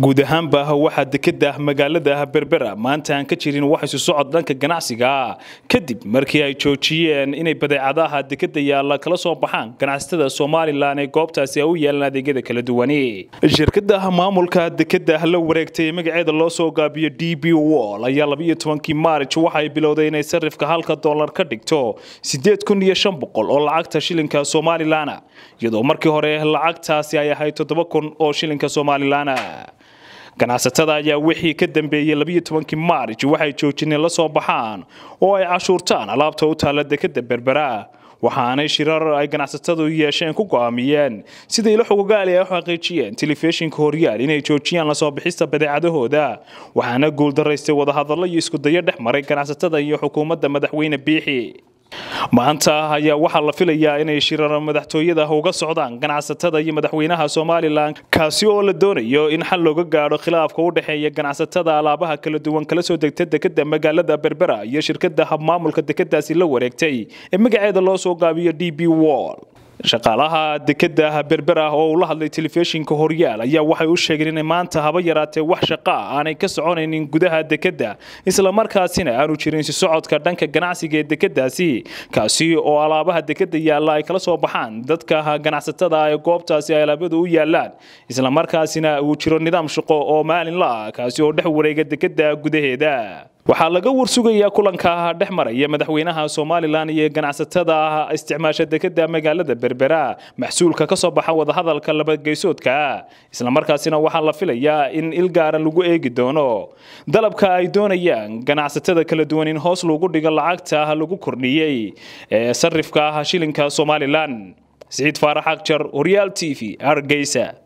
guud ahaanba waxaa dekedda ah magaalada ah berbera maanta aan ka jirin wax isu socod dhanka ganacsiga kadib markii ay joojiyeen inay badeecadaha dekedda yaalla kala soo baxaan ganacsatada somalilan ee goobtaasi u yaalaan adeegyada kala duwani shirkada ah, maamulka dekedda ah, la wareegtay magaceeda loo soo gaabiyo d b wall ayaa labiyo tobankii maarij waxaay bilowday inay sarifka halka dollar ka dhigto sideed kun iyo shan boqol oo lacagta shilinka somalilana iyadoo markii hore lacagtaasi ay ahayd toddoba kun oo shilinka somalilan ganacsatada ayaa wixii ka dambeeyey kii maarij waxay joojineen la soo baxaan oo ay cashuurtaan alaabta u taalla dekadda berbera waxaanay shirar ay ganacsatadu yeesheen ku go'aamiyeen siday la xogogaali ay u xaqiijiyeen telefishinka horyaal inay joojiyaan lasoo bixista badeecadahooda waxaana guuldaraystay wadahadallo iyo iskudayo dhex maray ganacsatada iyo xukuumadda madaxweyne biixi maanta ayaa waxaa la filayaa inay shirara madaxtooyada uga socdaan ganacsatada iyo madaxweynaha somalilan kaasi oo la doonayo in xal looga gaadho khilaafka u dhexeeya ganacsatada alaabaha kala duwan kala soo degta dekeda magaalada berbera iyo shirkada habmaamulka dekadaasi la wareegtay ee magaceeda loo soo gaabiyo d b wall shaqaalaha dekedda ah berber ah oo ula hadlay telefishinka horyaal ayaa waxay u sheegeen inay maanta haba yaraatee wax shaqa ah aanay ka soconaynin gudaha dekedda islamarkaasina aanu jirin si socodka dhanka ganacsiga ee dekeddaasi kaasi oo alaabaha dekedda yaalla ay kala soo baxaan dadka ganacsatada ah ee goobtaasi ay alaabadu u yaallaan markaasina uu jiro nidaam shaqo oo maalinla ah kaasi oo dhex wareega dekedda gudaheeda waxaa laga warsugayaa kulanka ah dhex maraya madaxweynaha somalilan iyo ganacsatada ah isticmaasha dekeda magaalada berbera maxsuulka ka soo baxa wadahadalka labadgeysoodka islamarkaasina waxaa la filayaa in ilgaaran lagu eegi doono dalabka ay doonayaan ganacsatada kala duwan in hoos lagu dhigo lacagta ah lagu kordhiyey ee sarifka ah shilinka somalilan siciid faarax agjar horyaal t v hargeysa